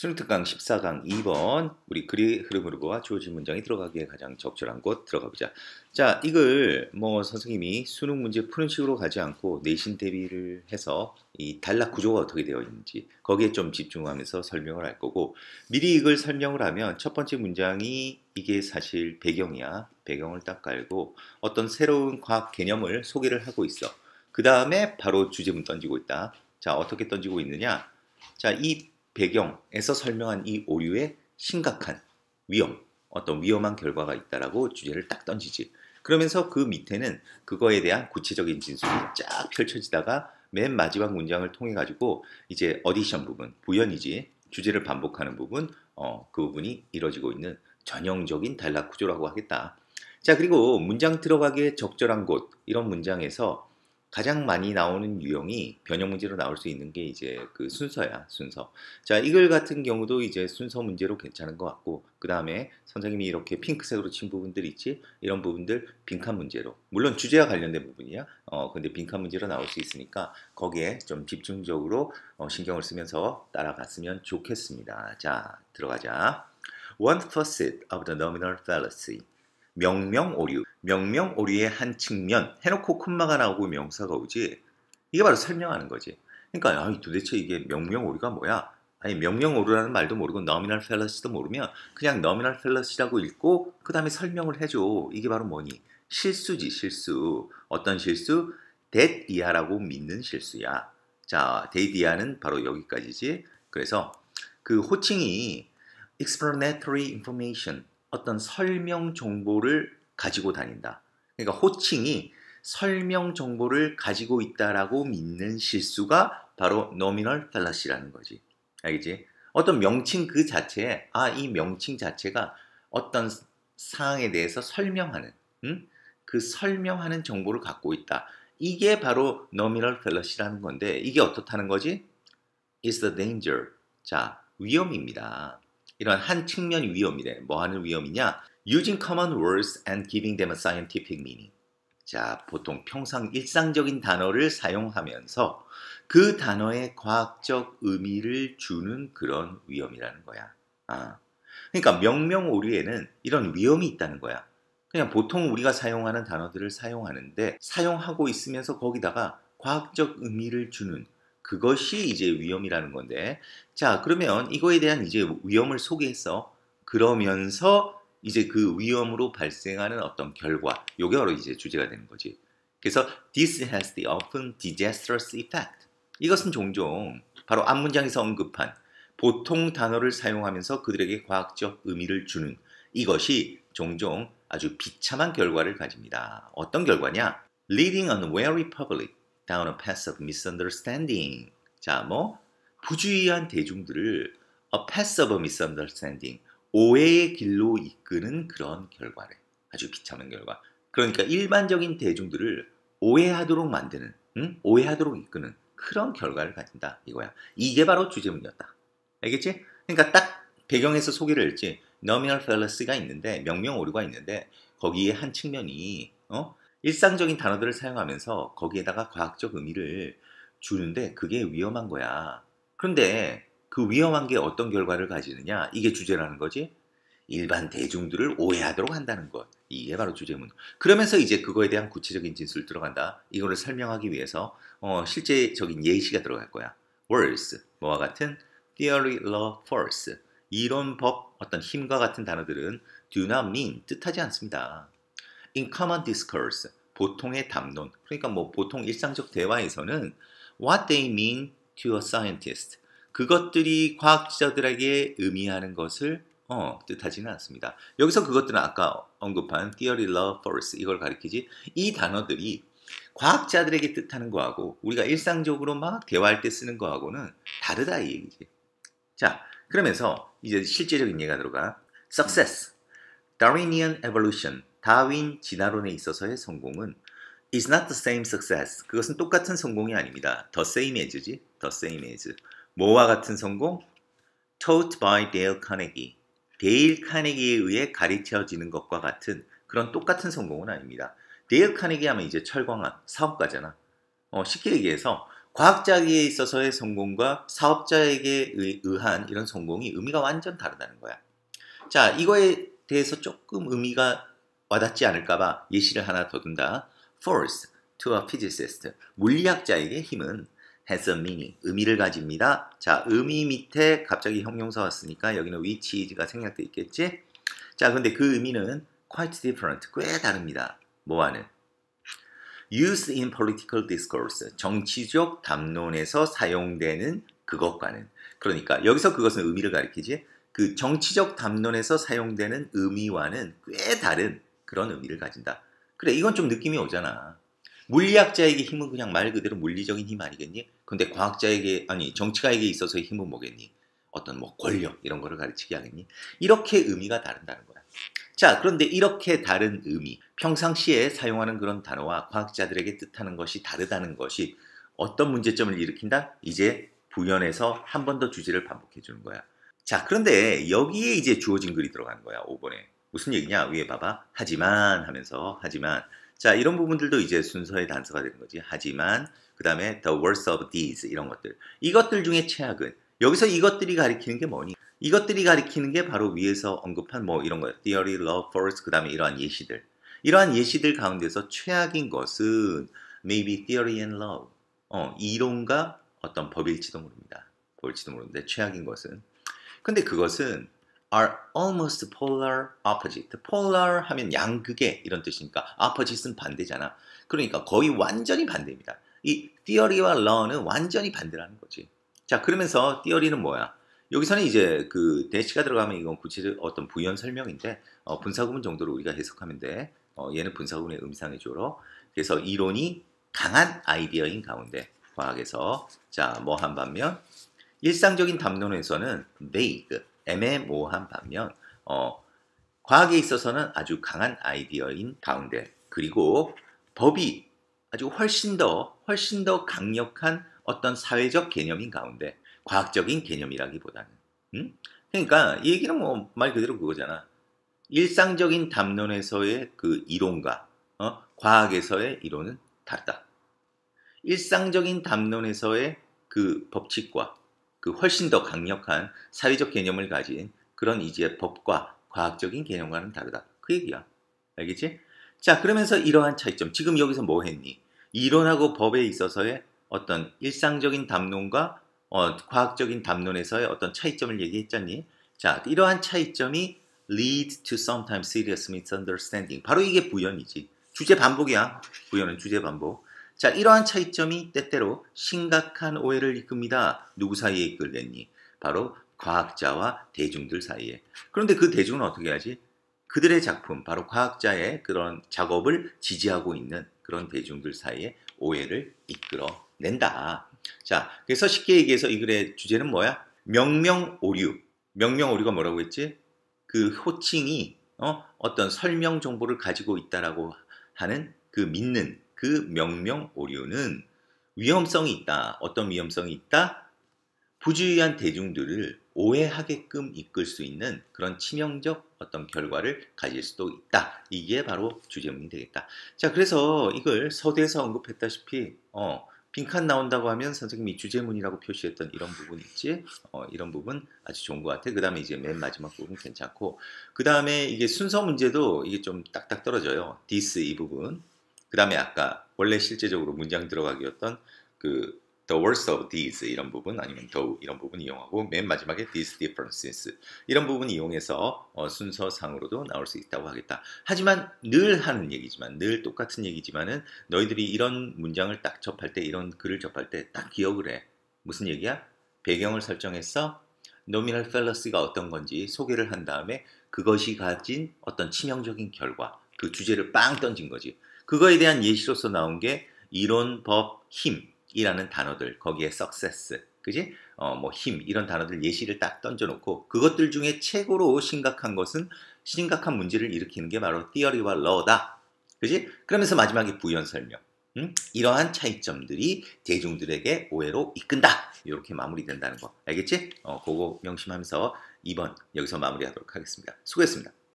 수능특강 14강 2번 우리 그리 흐름으로와 주어진 문장이 들어가기에 가장 적절한 곳 들어가 보자. 자, 이걸 뭐 선생님이 수능 문제 푸는 식으로 가지 않고 내신 대비를 해서 이 단락 구조가 어떻게 되어 있는지 거기에 좀 집중하면서 설명을 할 거고 미리 이걸 설명을 하면 첫 번째 문장이 이게 사실 배경이야. 배경을 딱 깔고 어떤 새로운 과학 개념을 소개를 하고 있어. 그 다음에 바로 주제문 던지고 있다. 자, 어떻게 던지고 있느냐? 자, 이 배경에서 설명한 이 오류의 심각한 위험, 어떤 위험한 결과가 있다라고 주제를 딱 던지지. 그러면서 그 밑에는 그거에 대한 구체적인 진술이 쫙 펼쳐지다가 맨 마지막 문장을 통해 가지고 이제 어디션 부분, 부연이지 주제를 반복하는 부분, 어, 그 부분이 이루어지고 있는 전형적인 단락 구조라고 하겠다. 자, 그리고 문장 들어가기에 적절한 곳, 이런 문장에서 가장 많이 나오는 유형이 변형 문제로 나올 수 있는 게 이제 그 순서야 순서 자 이 글 같은 경우도 이제 순서 문제로 괜찮은 것 같고 그 다음에 선생님이 이렇게 핑크색으로 친 부분들 있지 이런 부분들 빈칸 문제로 물론 주제와 관련된 부분이야 어 근데 빈칸 문제로 나올 수 있으니까 거기에 좀 집중적으로 어, 신경을 쓰면서 따라갔으면 좋겠습니다 자 들어가자 One facet of the nominal fallacy 명명오류, 명명오류의 한 측면 해놓고 콤마가 나오고 명사가 오지 이게 바로 설명하는 거지. 그러니까 아니, 도대체 이게 명명오류가 뭐야? 아니 명명오류라는 말도 모르고 nominal fallacy도 모르면 그냥 nominal fallacy라고 읽고 그 다음에 설명을 해줘. 이게 바로 뭐니? 실수지 실수. 어떤 실수? d e a d 이하라고 믿는 실수야. 자, d h a t 이하는 바로 여기까지지. 그래서 그 호칭이 explanatory information 어떤 설명 정보를 가지고 다닌다. 그러니까 호칭이 설명 정보를 가지고 있다라고 믿는 실수가 바로 노미널 펠러시라는 거지. 알겠지? 어떤 명칭 그 자체에 아 이 명칭 자체가 어떤 상황에 대해서 설명하는 응? 그 설명하는 정보를 갖고 있다. 이게 바로 nominal fallacy라는 건데 이게 어떻다는 거지? is the danger. 자, 위험입니다. 이런 한 측면이 위험이래. 뭐 하는 위험이냐? Using common words and giving them a scientific meaning. 자, 보통 평상 일상적인 단어를 사용하면서 그단어에 과학적 의미를 주는 그런 위험이라는 거야. 아. 그러니까 명명오류에는 이런 위험이 있다는 거야. 그냥 보통 우리가 사용하는 단어들을 사용하는데 사용하고 있으면서 거기다가 과학적 의미를 주는 그것이 이제 위험이라는 건데. 자, 그러면 이거에 대한 이제 위험을 소개해서 그러면서 이제 그 위험으로 발생하는 어떤 결과. 요게 바로 이제 주제가 되는 거지. 그래서 this has the often disastrous effect. 이것은 종종 바로 앞 문장에서 언급한 보통 단어를 사용하면서 그들에게 과학적 의미를 주는 이것이 종종 아주 비참한 결과를 가집니다. 어떤 결과냐? Leading o n v e r y public. down a path of misunderstanding. 자, 뭐 부주의한 대중들을 a path of misunderstanding 오해의 길로 이끄는 그런 결과래. 아주 비참한 결과. 그러니까 일반적인 대중들을 오해하도록 만드는, 응? 오해하도록 이끄는 그런 결과를 가진다 이거야. 이게 바로 주제문이었다. 알겠지? 그러니까 딱 배경에서 소개를 했지. nominal fallacy가 있는데 명명 오류가 있는데 거기에 한 측면이 어? 일상적인 단어들을 사용하면서 거기에다가 과학적 의미를 주는데 그게 위험한 거야. 그런데 그 위험한 게 어떤 결과를 가지느냐? 이게 주제라는 거지. 일반 대중들을 오해하도록 한다는 것. 이게 바로 주제문. 그러면서 이제 그거에 대한 구체적인 진술 들어간다. 이거를 설명하기 위해서 어, 실제적인 예시가 들어갈 거야. words 뭐와 같은 theory, law, force 이론, 법, 어떤 힘과 같은 단어들은 do not mean 뜻하지 않습니다. In common discourse, 보통의 담론, 그러니까 뭐 보통 일상적 대화에서는 what they mean to a scientist, 그것들이 과학자들에게 의미하는 것을 어, 뜻하지는 않습니다. 여기서 그것들은 아까 언급한 theory, love, force 이걸 가리키지 이 단어들이 과학자들에게 뜻하는 거하고 우리가 일상적으로 막 대화할 때 쓰는 거하고는 다르다 이 얘기지. 자, 그러면서 이제 실제적인 예가 들어가. success, Darwinian evolution, 다윈 진화론에 있어서의 성공은 is not the same success. 그것은 똑같은 성공이 아닙니다. the same as지. the same as. 뭐와 같은 성공? taught by Dale Carnegie. 데일 카네기에 의해 가르쳐지는 것과 같은 그런 똑같은 성공은 아닙니다. 데일 카네기 하면 이제 철광한 사업가잖아. 어, 쉽게 얘기해서 과학자에게 있어서의 성공과 사업자에게 의한 이런 성공이 의미가 완전 다르다는 거야. 자, 이거에 대해서 조금 의미가 와닿지 않을까봐 예시를 하나 더 든다. Force to a physicist. 물리학자에게 힘은 has a meaning. 의미를 가집니다. 자, 의미 밑에 갑자기 형용사 왔으니까 여기는 which가 생략돼 있겠지? 자, 근데 그 의미는 quite different. 꽤 다릅니다. 뭐하는 u s e in political discourse. 정치적 담론에서 사용되는 그것과는. 그러니까 여기서 그것은 의미를 가리키지. 그 정치적 담론에서 사용되는 의미와는 꽤 다른 그런 의미를 가진다. 그래, 이건 좀 느낌이 오잖아. 물리학자에게 힘은 그냥 말 그대로 물리적인 힘 아니겠니? 근데 과학자에게, 아니, 정치가에게 있어서의 힘은 뭐겠니? 어떤 뭐 권력, 이런 거를 가르치게 하겠니? 이렇게 의미가 다른다는 거야. 자, 그런데 이렇게 다른 의미, 평상시에 사용하는 그런 단어와 과학자들에게 뜻하는 것이 다르다는 것이 어떤 문제점을 일으킨다? 이제 부연해서 한 번 더 주제를 반복해 주는 거야. 자, 그런데 여기에 이제 주어진 글이 들어간 거야, 5번에. 무슨 얘기냐? 위에 봐봐. 하지만 하면서 하지만 자 이런 부분들도 이제 순서의 단서가 되는 거지. 하지만 그 다음에 the worst of these 이런 것들 이것들 중에 최악은 여기서 이것들이 가리키는 게 뭐니? 이것들이 가리키는 게 바로 위에서 언급한 뭐 이런 거예요. theory, love, force 그 다음에 이러한 예시들 이러한 예시들 가운데서 최악인 것은 maybe theory and love 어, 이론과 어떤 법일지도 모릅니다. 법일지도 모르는데 최악인 것은 근데 그것은 are almost polar opposite. polar 하면 양극의 이런 뜻이니까 opposite은 반대잖아. 그러니까 거의 완전히 반대입니다. 이 theory와 law는 완전히 반대라는 거지. 자, 그러면서 theory는 뭐야? 여기서는 이제 그 대시가 들어가면 이건 구체적 어떤 부연 설명인데 어, 분사구문 정도로 우리가 해석하면 돼. 어, 얘는 분사구문의 음상의조로. 그래서 이론이 강한 아이디어인 가운데 과학에서 자 뭐 한 반면 일상적인 담론에서는 vague 애매모호한 반면 어, 과학에 있어서는 아주 강한 아이디어인 가운데 그리고 법이 아주 훨씬 더 훨씬 더 강력한 어떤 사회적 개념인 가운데 과학적인 개념이라기보다는 음? 그러니까 이 얘기는 뭐 말 그대로 그거잖아 일상적인 담론에서의 그 이론과 어? 과학에서의 이론은 다르다 일상적인 담론에서의 그 법칙과 그 훨씬 더 강력한 사회적 개념을 가진 그런 이제 법과 과학적인 개념과는 다르다. 그 얘기야. 알겠지? 자, 그러면서 이러한 차이점. 지금 여기서 뭐 했니? 이론하고 법에 있어서의 어떤 일상적인 담론과 어, 과학적인 담론에서의 어떤 차이점을 얘기했잖니? 자, 이러한 차이점이 lead to sometimes serious misunderstanding. 바로 이게 부연이지. 주제 반복이야. 부연은 주제 반복. 자, 이러한 차이점이 때때로 심각한 오해를 이끕니다. 누구 사이에 이끌겠니? 바로 과학자와 대중들 사이에. 그런데 그 대중은 어떻게 하지? 그들의 작품, 바로 과학자의 그런 작업을 지지하고 있는 그런 대중들 사이에 오해를 이끌어낸다. 자, 그래서 쉽게 얘기해서 이 글의 주제는 뭐야? 명명오류. 명명오류가 뭐라고 했지? 그 호칭이 어? 어떤 설명 정보를 가지고 있다라고 하는 그 믿는 그 명명 오류는 위험성이 있다. 어떤 위험성이 있다? 부주의한 대중들을 오해하게끔 이끌 수 있는 그런 치명적 어떤 결과를 가질 수도 있다. 이게 바로 주제문이 되겠다. 자, 그래서 이걸 서대에서 언급했다시피 어, 빈칸 나온다고 하면 선생님이 주제문이라고 표시했던 이런 부분 있지? 어, 이런 부분 아주 좋은 것 같아. 그 다음에 이제 맨 마지막 부분 괜찮고. 그 다음에 이게 순서 문제도 이게 좀 딱딱 떨어져요. this 이 부분. 그 다음에 아까 원래 실제적으로 문장 들어가기였던 그 the worst of these 이런 부분 아니면 더 h o 이런 부분 이용하고 맨 마지막에 these differences 이런 부분 이용해서 어 순서상으로도 나올 수 있다고 하겠다. 하지만 늘 하는 얘기지만 늘 똑같은 얘기지만은 너희들이 이런 문장을 딱 접할 때 이런 글을 접할 때 딱 기억을 해. 무슨 얘기야? 배경을 설정해서 노미널 펠러스가 어떤 건지 소개를 한 다음에 그것이 가진 어떤 치명적인 결과 그 주제를 빵 던진 거지. 그거에 대한 예시로서 나온 게 이론, 법, 힘이라는 단어들 거기에 success, 그지? 어, 뭐 힘 이런 단어들 예시를 딱 던져놓고 그것들 중에 최고로 심각한 것은 심각한 문제를 일으키는 게 바로 theory와 law다, 그지? 그러면서 마지막에 부연 설명. 음? 이러한 차이점들이 대중들에게 오해로 이끈다. 이렇게 마무리된다는 거. 알겠지? 어, 그거 명심하면서 2번 여기서 마무리하도록 하겠습니다. 수고했습니다.